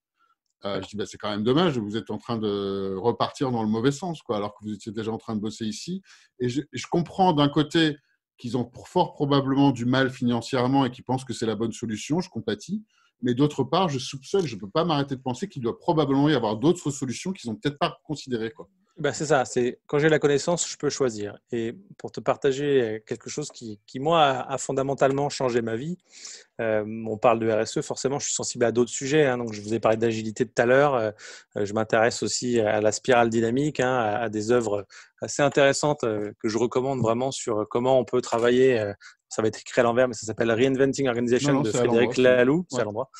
Euh, je dis, bah, c'est quand même dommage, vous êtes en train de repartir dans le mauvais sens, quoi, alors que vous étiez déjà en train de bosser ici. Et je, je comprends d'un côté qu'ils ont fort probablement du mal financièrement et qu'ils pensent que c'est la bonne solution, je compatis. Mais d'autre part, je soupçonne, je ne peux pas m'arrêter de penser qu'il doit probablement y avoir d'autres solutions qu'ils n'ont peut-être pas considérées. Quoi. Bah, c'est ça, c'est quand j'ai la connaissance, je peux choisir. Et pour te partager euh, quelque chose qui, moi, a, fondamentalement changé ma vie, euh, on parle de RSE, forcément, je suis sensible à d'autres sujets. Hein, donc, je vous ai parlé d'agilité tout à l'heure. Euh, je m'intéresse aussi à la spirale dynamique, hein, à, des œuvres assez intéressante euh, que je recommande vraiment sur euh, comment on peut travailler. Euh, ça va être écrit à l'envers, mais ça s'appelle Reinventing Organization de Frédéric Laloux. C'est à l'endroit.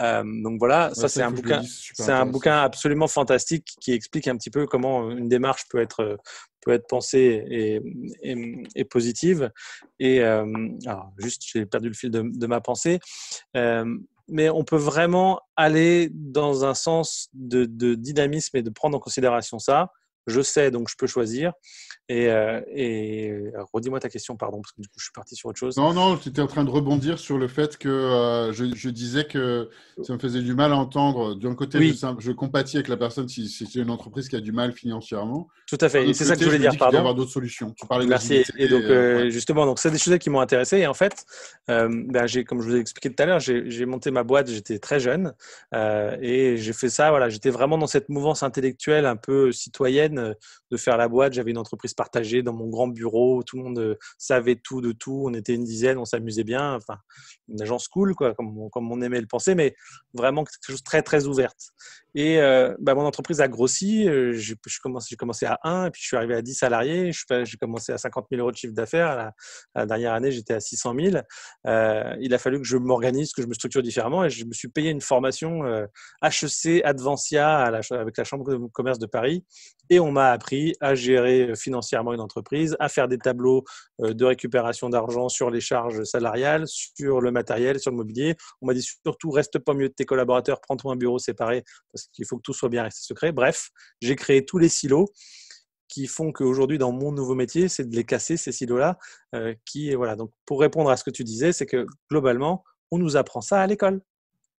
donc voilà, ça c'est un bouquin, c'est un bouquin absolument fantastique qui explique un petit peu comment une démarche peut être peut être pensée et, et, positive. Et juste, j'ai perdu le fil de, de ma pensée. mais on peut vraiment aller dans un sens de, de, dynamisme et de prendre en considération ça je sais, donc je peux choisir. Et, euh, euh, redis-moi ta question, pardon, parce que du coup, je suis parti sur autre chose. Non, non, tu étais en train de rebondir sur le fait que euh, je, disais que ça me faisait du mal à entendre. D'un côté, je, je, compatis avec la personne si, c'est une entreprise qui a du mal financièrement. Tout à fait, c'est ça que je voulais dire, pardon. Il y avoir d'autres solutions. Merci. et donc, justement, donc c'est des choses qui m'ont intéressé. Et en fait, ben, j'ai, comme je vous ai expliqué tout à l'heure, j'ai monté ma boîte, j'étais très jeune. et j'ai fait ça, voilà, j'étais vraiment dans cette mouvance intellectuelle un peu citoyenne euh, de faire la boîte. J'avais une entreprise partagée dans mon grand bureau. Tout le monde euh, savait tout de tout. On était une dizaine, on s'amusait bien. Enfin, une agence cool, quoi, comme, on, comme on aimait le penser, mais vraiment quelque chose de très, très ouverte. Et euh, bah, mon entreprise a grossi. Euh, j'ai commencé, à 1, et puis je suis arrivé à 10 salariés. J'ai commencé à 50 000 euros de chiffre d'affaires. La, dernière année, j'étais à 600 000. Euh, il a fallu que je m'organise, que je me structure différemment. Et je me suis payé une formation HEC Advancia avec la Chambre de commerce de Paris. Et on m'a appris à gérer financièrement une entreprise, à faire des tableaux de récupération d'argent sur les charges salariales, sur le matériel, sur le mobilier. On m'a dit surtout, reste pas mieux de tes collaborateurs, prends-toi un bureau séparé qu'il faut que tout soit bien resté secret. Bref, j'ai créé tous les silos qui font qu'aujourd'hui, dans mon nouveau métier, c'est de les casser, ces silos-là. Euh, voilà. Donc, pour répondre à ce que tu disais, c'est que globalement, on nous apprend ça à l'école.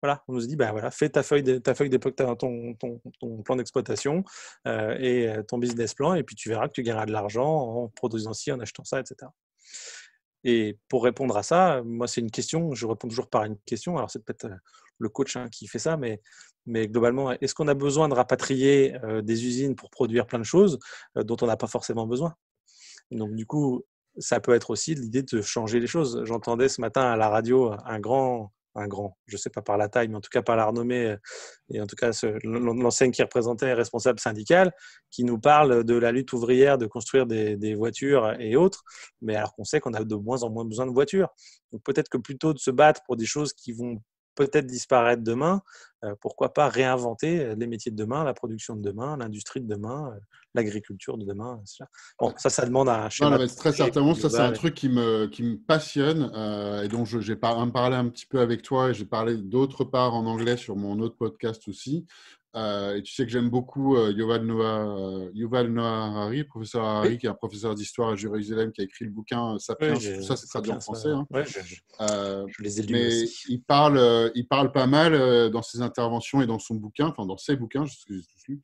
Voilà, on nous dit, bah, voilà, fais ta feuille, de, ta feuille d'époque, ton, ton, plan d'exploitation euh, et euh, ton business plan, et puis tu verras que tu gagneras de l'argent en produisant ci, en achetant ça, etc. Et pour répondre à ça, moi, c'est une question, je réponds toujours par une question. Alors, c'est peut-être le coach hein, qui fait ça, mais, mais globalement, est-ce qu'on a besoin de rapatrier euh, des usines pour produire plein de choses euh, dont on n'a pas forcément besoin Donc, du coup, ça peut être aussi l'idée de changer les choses. J'entendais ce matin à la radio un grand, un grand, je ne sais pas par la taille, mais en tout cas par la renommée, euh, et en tout cas l'enseigne qui représentait responsable syndical, qui nous parle de la lutte ouvrière, de construire des, des voitures et autres, mais alors qu'on sait qu'on a de moins en moins besoin de voitures. Donc peut-être que plutôt de se battre pour des choses qui vont peut-être disparaître demain, euh, pourquoi pas réinventer euh, les métiers de demain, la production de demain, l'industrie de demain, euh, l'agriculture de demain. Bon, ça, ça demande un schéma. très certainement, ça, c'est un truc qui me, qui me passionne et dont j'ai parlé un petit peu avec toi et j'ai parlé d'autre part en anglais sur mon autre podcast aussi. Euh, et tu sais que j'aime beaucoup euh, Yoval euh, Yuval, Noah, Harari, professeur Harari, qui est un professeur d'histoire à Jérusalem, qui a écrit le bouquin Sapiens. ça, c'est traduit en français. les Mais il parle, il parle pas mal dans ses interventions et dans son bouquin, enfin dans ses bouquins, je sais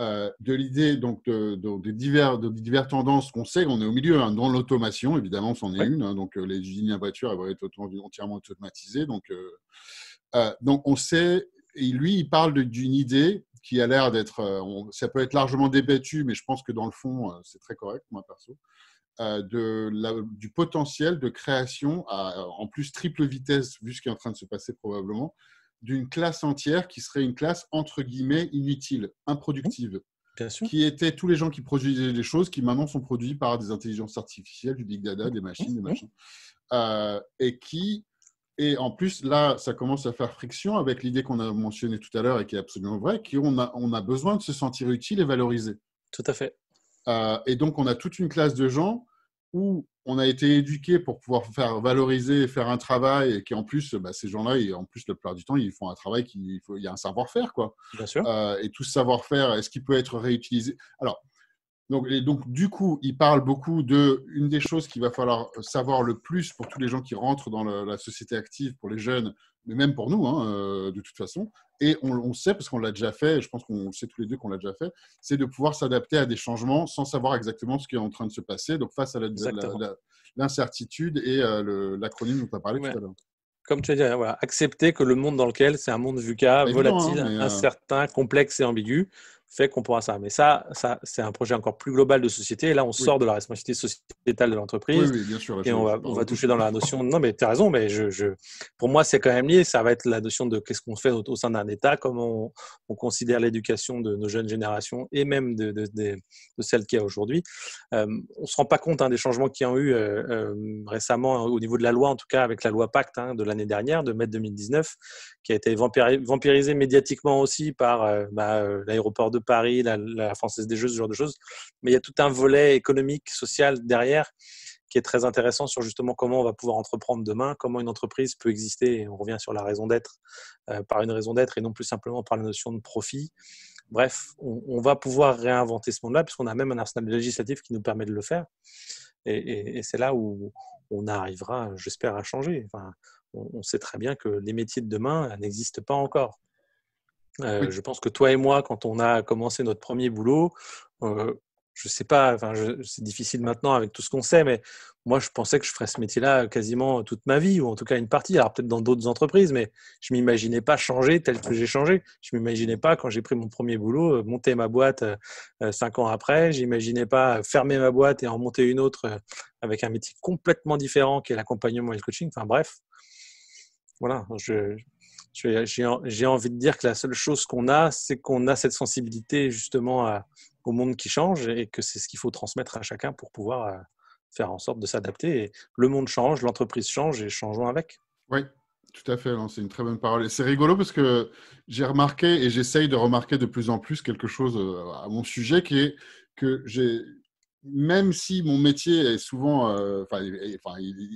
de l'idée donc de, de, de, divers, diverses tendances qu'on sait, on est au milieu, hein, dans l'automation, évidemment, c'en est une. Hein, donc les usines à voiture elles vont être entièrement automatisées. Donc, donc on sait et lui, il parle d'une idée qui a l'air d'être, euh, ça peut être largement débattu, mais je pense que dans le fond, euh, c'est très correct, moi perso, euh, de du potentiel de création en plus triple vitesse, vu ce qui est en train de se passer probablement, d'une classe entière qui serait une classe entre guillemets inutile, improductive. Mmh. Qui était tous les gens qui produisaient les choses qui maintenant sont produits par des intelligences artificielles, du big data, mmh. des machines, mmh. des machines. et qui et en plus, là, ça commence à faire friction avec l'idée qu'on a mentionnée tout à l'heure et qui est absolument vraie, qu'on a, on a besoin de se sentir utile et valorisé. Tout à fait. Euh, et donc, on a toute une classe de gens où on a été éduqué pour pouvoir faire valoriser, faire un travail, et qui en plus, bah, ces gens-là, en plus, la plupart du temps, ils font un travail qu'il il y a un savoir-faire, quoi. Bien sûr. Euh, et tout ce savoir-faire, est-ce qu'il peut être réutilisé Alors, donc, donc, du coup, il parle beaucoup de une des choses qu'il va falloir savoir le plus pour tous les gens qui rentrent dans la, société active, pour les jeunes, mais même pour nous, hein, euh, de toute façon. Et on, sait, parce qu'on l'a déjà fait, je pense qu'on sait tous les deux qu'on l'a déjà fait, c'est de pouvoir s'adapter à des changements sans savoir exactement ce qui est en train de se passer. Donc, face à l'incertitude et euh, l'acronyme dont tu as parlé tout à l'heure comme tu as dit, hein, voilà, accepter que le monde dans lequel c'est un monde VUCA, hein, volatile, euh, incertain, complexe et ambigu fait qu'on pourra ça. Mais ça, ça c'est un projet encore plus global de société. Et là, on sort de la responsabilité sociétale de l'entreprise. Oui, bien sûr. Et on va, toucher dans la notion. Non, mais tu as raison, mais je, pour moi, c'est quand même lié. Ça va être la notion de qu'est-ce qu'on fait au, sein d'un État, comment on, considère l'éducation de nos jeunes générations et même de, de, celle qu'il y a aujourd'hui. Euh, on ne se rend pas compte hein, des changements qui ont eu euh, euh, récemment hein, au niveau de la loi, en tout cas avec la loi Pacte hein, de l'année dernière, de mai 2019, qui a été vampirisée médiatiquement aussi par bah, l'aéroport de Paris, la, Française des Jeux, ce genre de choses. Mais il y a tout un volet économique, social derrière qui est très intéressant sur justement comment on va pouvoir entreprendre demain, comment une entreprise peut exister. on revient sur la raison d'être, euh, par une raison d'être et non plus simplement par la notion de profit. Bref, on, va pouvoir réinventer ce monde-là, puisqu'on a même un arsenal législatif qui nous permet de le faire. Et, c'est là où on arrivera, j'espère, à changer. on sait très bien que les métiers de demain n'existent pas encore. Euh, je pense que toi et moi, quand on a commencé notre premier boulot, euh, je sais pas, enfin, c'est difficile maintenant avec tout ce qu'on sait, mais moi, je pensais que je ferais ce métier-là quasiment toute ma vie, ou en tout cas une partie, alors peut-être dans d'autres entreprises, mais je m'imaginais pas changer tel que j'ai changé. Je m'imaginais pas, quand j'ai pris mon premier boulot, euh, monter ma boîte euh, cinq ans après. J'imaginais pas fermer ma boîte et en monter une autre avec un métier complètement différent qui est l'accompagnement et le coaching. Enfin bref, voilà, je, j'ai envie de dire que la seule chose qu'on a, c'est qu'on a cette sensibilité justement au monde qui change et que c'est ce qu'il faut transmettre à chacun pour pouvoir euh, faire en sorte de s'adapter. Le monde change, l'entreprise change et changeons avec. Oui, tout à fait. Hein, c'est une très bonne parole. C'est rigolo parce que j'ai remarqué et j'essaye de remarquer de plus en plus quelque chose euh, à mon sujet qui est que j'ai même si mon métier est souvent, euh,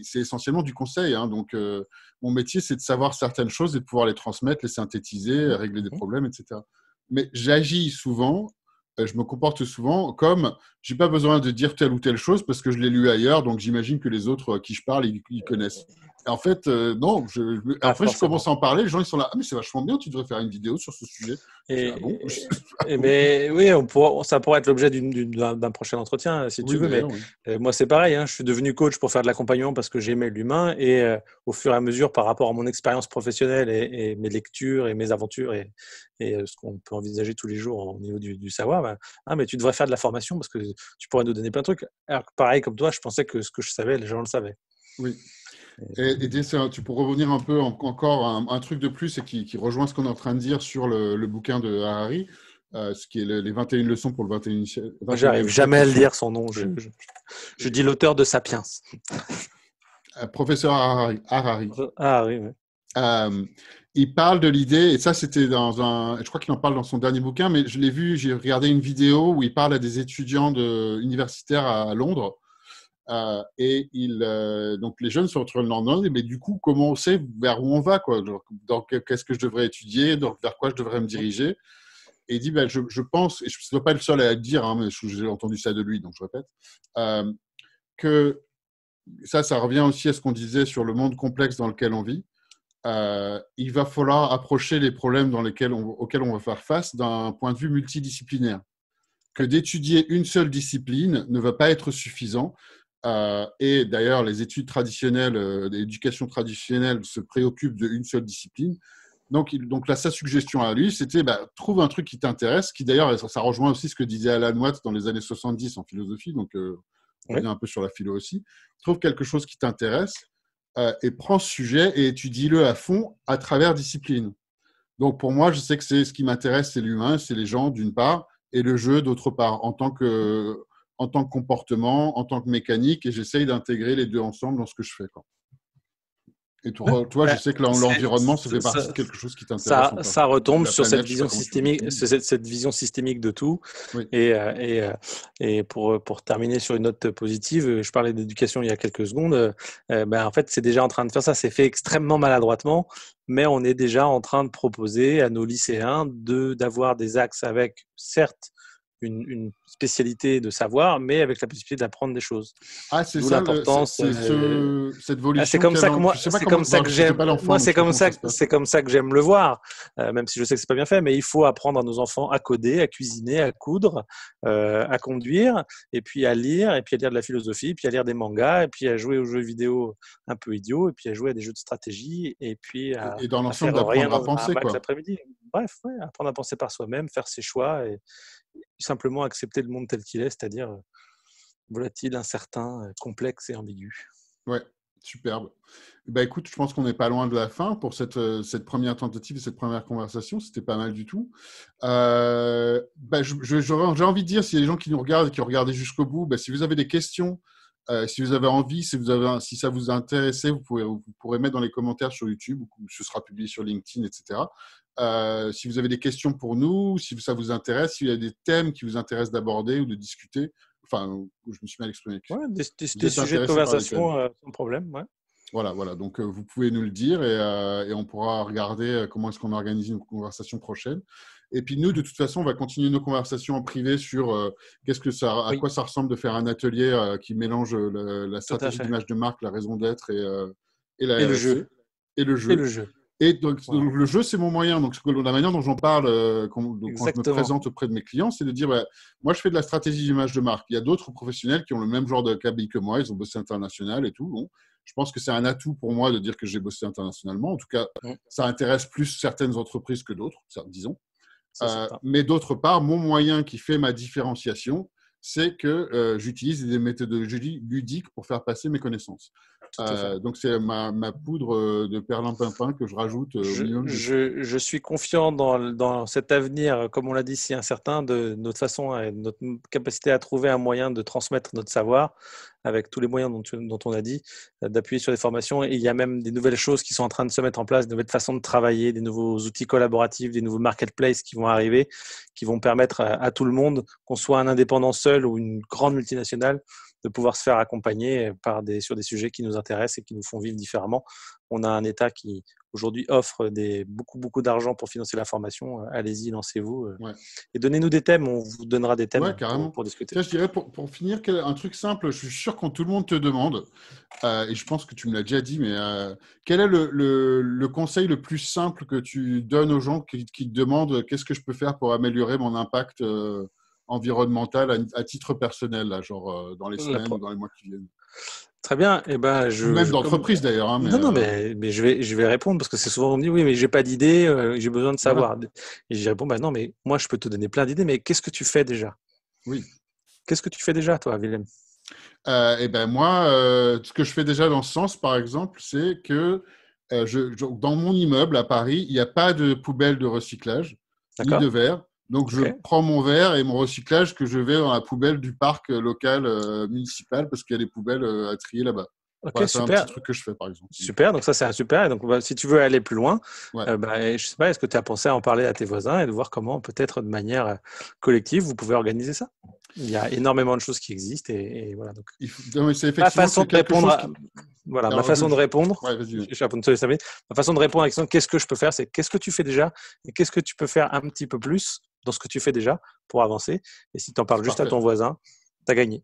c'est essentiellement du conseil. Hein, donc, euh, mon métier, c'est de savoir certaines choses et de pouvoir les transmettre, les synthétiser, mmh. régler des problèmes, etc. Mais j'agis souvent euh, je me comporte souvent comme j'ai pas besoin de dire telle ou telle chose parce que je l'ai lu ailleurs, donc j'imagine que les autres à qui je parle, ils, connaissent en fait, euh, non, je, ah, après, je commence à en parler, les gens ils sont là, ah, mais c'est vachement bien, tu devrais faire une vidéo sur ce sujet. Et, ah mais oui, on ça pourrait être l'objet d'un prochain entretien, si tu veux, mais euh, moi c'est pareil, hein, je suis devenu coach pour faire de l'accompagnement parce que j'aimais l'humain, et euh, au fur et à mesure, par rapport à mon expérience professionnelle et, mes lectures et mes aventures et, ce qu'on peut envisager tous les jours au niveau du, savoir, ben, ah, mais tu devrais faire de la formation parce que tu pourrais nous donner plein de trucs. Alors, pareil comme toi, je pensais que ce que je savais, les gens le savaient. Oui. Et, tu, pour revenir un peu encore un, un, truc de plus et qui, rejoint ce qu'on est en train de dire sur le, bouquin de Harari, euh, ce qui est les 21 leçons pour le 21 siècle. J'arrive jamais à le dire son nom. Je, dis l'auteur de Sapiens. Euh, professeur Harari. oui, euh, il parle de l'idée, et ça c'était dans un, je crois qu'il en parle dans son dernier bouquin, mais je l'ai vu, j'ai regardé une vidéo où il parle à des étudiants universitaires à Londres euh, et il, euh, donc les jeunes se retrouvent dans le mais du coup, comment on sait vers où on va quoi Qu'est-ce que je devrais étudier Vers quoi je devrais me diriger Et il dit, ben, je, je, pense, et je ne suis pas le seul à le dire, hein, mais j'ai entendu ça de lui, donc je répète, euh, que ça, ça revient aussi à ce qu'on disait sur le monde complexe dans lequel on vit. il va falloir approcher les problèmes dans lesquels on, auxquels on va faire face d'un point de vue multidisciplinaire. Que d'étudier une seule discipline ne va pas être suffisant, euh, et d'ailleurs, les études traditionnelles, euh, l'éducation traditionnelle se préoccupe d'une seule discipline. Donc, donc là, sa suggestion à lui, c'était bah, trouve un truc qui t'intéresse, qui d'ailleurs, ça, rejoint aussi ce que disait Alan Watts dans les années 70 en philosophie, donc euh, on revient un peu sur la philo aussi. Trouve quelque chose qui t'intéresse et prends ce sujet et étudie-le à fond à travers discipline. Donc pour moi, je sais que c'est ce qui m'intéresse, c'est l'humain, c'est les gens d'une part, et le jeu d'autre part, en tant que en tant que comportement, en tant que mécanique, et j'essaye d'intégrer les deux ensemble dans ce que je fais. Et toi, je bah, sais que l'environnement, ça fait partie de quelque chose qui t'intéresse. Ça, ça, retombe sur cette vision, systémique, cette, vision systémique de tout. Euh, euh, et, pour, euh, pour, terminer sur une note positive, je parlais d'éducation il y a quelques secondes. Ben, en fait, c'est déjà en train de faire ça. C'est fait extrêmement maladroitement, mais on est déjà en train de proposer à nos lycéens d'avoir des axes avec, certes, une, spécialité de savoir, mais avec la possibilité d'apprendre des choses. Ah, c'est ça C'est euh, ce, cette ah, C'est comme ça que moi, c'est comme, ça que j'aime. Moi, c'est comme ça, c'est comme ça que j'aime le voir, euh, même si je sais que c'est pas bien fait. Mais il faut apprendre à nos enfants à coder, à cuisiner, à coudre, euh, à conduire, et puis à lire, et puis à lire de la philosophie, et puis à lire des mangas, et puis à jouer aux jeux vidéo un peu idiots, et puis à jouer à des jeux de stratégie, et puis à, et dans l'ensemble d'apprendre à penser quoi bref, apprendre à penser par soi-même, faire ses choix et, simplement accepter le monde tel qu'il est, c'est-à-dire euh, volatile, incertain, euh, complexe et ambigu. Ouais, superbe. Bah écoute, je pense qu'on n'est pas loin de la fin pour cette, euh, première tentative et cette première conversation. C'était pas mal du tout. Bah, j'ai envie de dire, s'il les gens qui nous regardent et qui ont regardé jusqu'au bout, bah, si vous avez des questions, si vous avez envie, si, vous avez, si ça vous intéressait, vous, vous pourrez mettre dans les commentaires sur YouTube, ou ce sera publié sur LinkedIn, etc. Euh, si vous avez des questions pour nous, si ça vous intéresse, s'il y a des thèmes qui vous intéressent d'aborder ou de discuter, enfin, je me suis mal exprimé. des, sujets de conversation euh, sans problème. Voilà, voilà. Donc, euh, vous pouvez nous le dire et, on pourra regarder comment est-ce qu'on organise une conversation prochaine. Et puis, nous, de toute façon, on va continuer nos conversations en privé sur qu'est-ce que ça, à quoi ça ressemble de faire un atelier qui mélange la, la stratégie d'image de marque, la raison d'être et, et, le e. jeu. Et le jeu. Et le jeu. Et donc, le jeu, c'est mon moyen. Donc, la manière dont j'en parle euh, quand, je me présente auprès de mes clients, c'est de dire bah, moi, je fais de la stratégie d'image de marque. Il y a d'autres professionnels qui ont le même genre de cabine que moi. Ils ont bossé international et tout. Bon, je pense que c'est un atout pour moi de dire que j'ai bossé internationalement. En tout cas, ça intéresse plus certaines entreprises que d'autres, disons. Euh, mais d'autre part, mon moyen qui fait ma différenciation, c'est que euh, j'utilise des méthodologies ludiques pour faire passer mes connaissances. Euh, donc c'est ma, poudre euh, de perlimpinpin que je rajoute euh, je, suis confiant dans, cet avenir, comme on l'a dit si incertain, de notre façon et notre capacité à trouver un moyen de transmettre notre savoir avec tous les moyens dont, on a dit, d'appuyer sur des formations. Et il y a même des nouvelles choses qui sont en train de se mettre en place, de nouvelles façons de travailler, des nouveaux outils collaboratifs, des nouveaux marketplaces qui vont arriver, qui vont permettre à tout le monde, qu'on soit un indépendant seul ou une grande multinationale, de pouvoir se faire accompagner par des, sur des sujets qui nous intéressent et qui nous font vivre différemment. On a un État qui aujourd'hui offre des, beaucoup, beaucoup d'argent pour financer la formation. Euh, allez-y, lancez-vous. Euh, et donnez-nous des thèmes, on vous donnera des thèmes pour, discuter. je dirais pour, finir, un truc simple, je suis sûr quand tout le monde te demande, euh, et je pense que tu me l'as déjà dit, mais quel est le, conseil le plus simple que tu donnes aux gens qui, te demandent qu'est-ce que je peux faire pour améliorer mon impact Environnemental à, titre personnel, genre euh, dans les semaines ou dans les mois qui viennent Très bien. Et eh ben, je, Même d'entreprise d'ailleurs. Hein, non, non, euh, mais, je, vais, je vais répondre parce que c'est souvent on me dit oui, mais j'ai pas d'idée, euh, j'ai besoin de savoir. Et je réponds bah non, mais moi je peux te donner plein d'idées, mais qu'est-ce que tu fais déjà Oui. Qu'est-ce que tu fais déjà, toi, Willem et Eh ben moi, ce que je fais déjà dans ce sens, par exemple, c'est que je, dans mon immeuble à Paris, il n'y a pas de poubelle de recyclage ni de verre. Donc je prends mon verre et mon recyclage que je vais dans la poubelle du parc euh, local euh, municipal parce qu'il y a des poubelles euh, à trier là-bas. c'est un petit truc que je fais par exemple. Super, donc ça c'est un super. Donc bah, si tu veux aller plus loin, bah, je sais pas, est-ce que tu as pensé à en parler à tes voisins et de voir comment peut-être de manière collective vous pouvez organiser ça Il y a énormément de choses qui existent et, voilà. Donc, ma façon de répondre, voilà, ma façon de répondre. ma façon de répondre à la question qu'est-ce que je peux faire, c'est qu'est-ce que tu fais déjà et qu'est-ce que tu peux faire un petit peu plus dans ce que tu fais déjà pour avancer. Et si tu en parles juste à ton voisin, tu as gagné.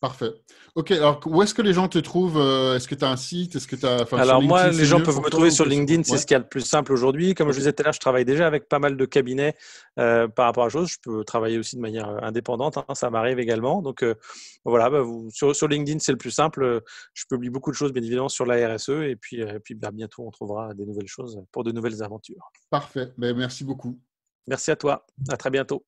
Parfait. Ok, alors où est-ce que les gens te trouvent euh, Est-ce que tu as un site Est-ce que as... Alors moi, les gens peuvent me trouver sur LinkedIn, c'est ce qu'il y a de plus simple aujourd'hui. Comme je vous disais tout à l'heure, je travaille déjà avec pas mal de cabinets euh, par rapport à choses. Je peux travailler aussi de manière euh, indépendante, hein, ça m'arrive également. Donc voilà, bah, sur, LinkedIn, c'est le plus simple. Je publie beaucoup de choses, bien évidemment, sur la RSE. Et puis, bah, bientôt, on trouvera des nouvelles choses pour de nouvelles aventures. Parfait, ben, merci beaucoup. Merci à toi. À très bientôt.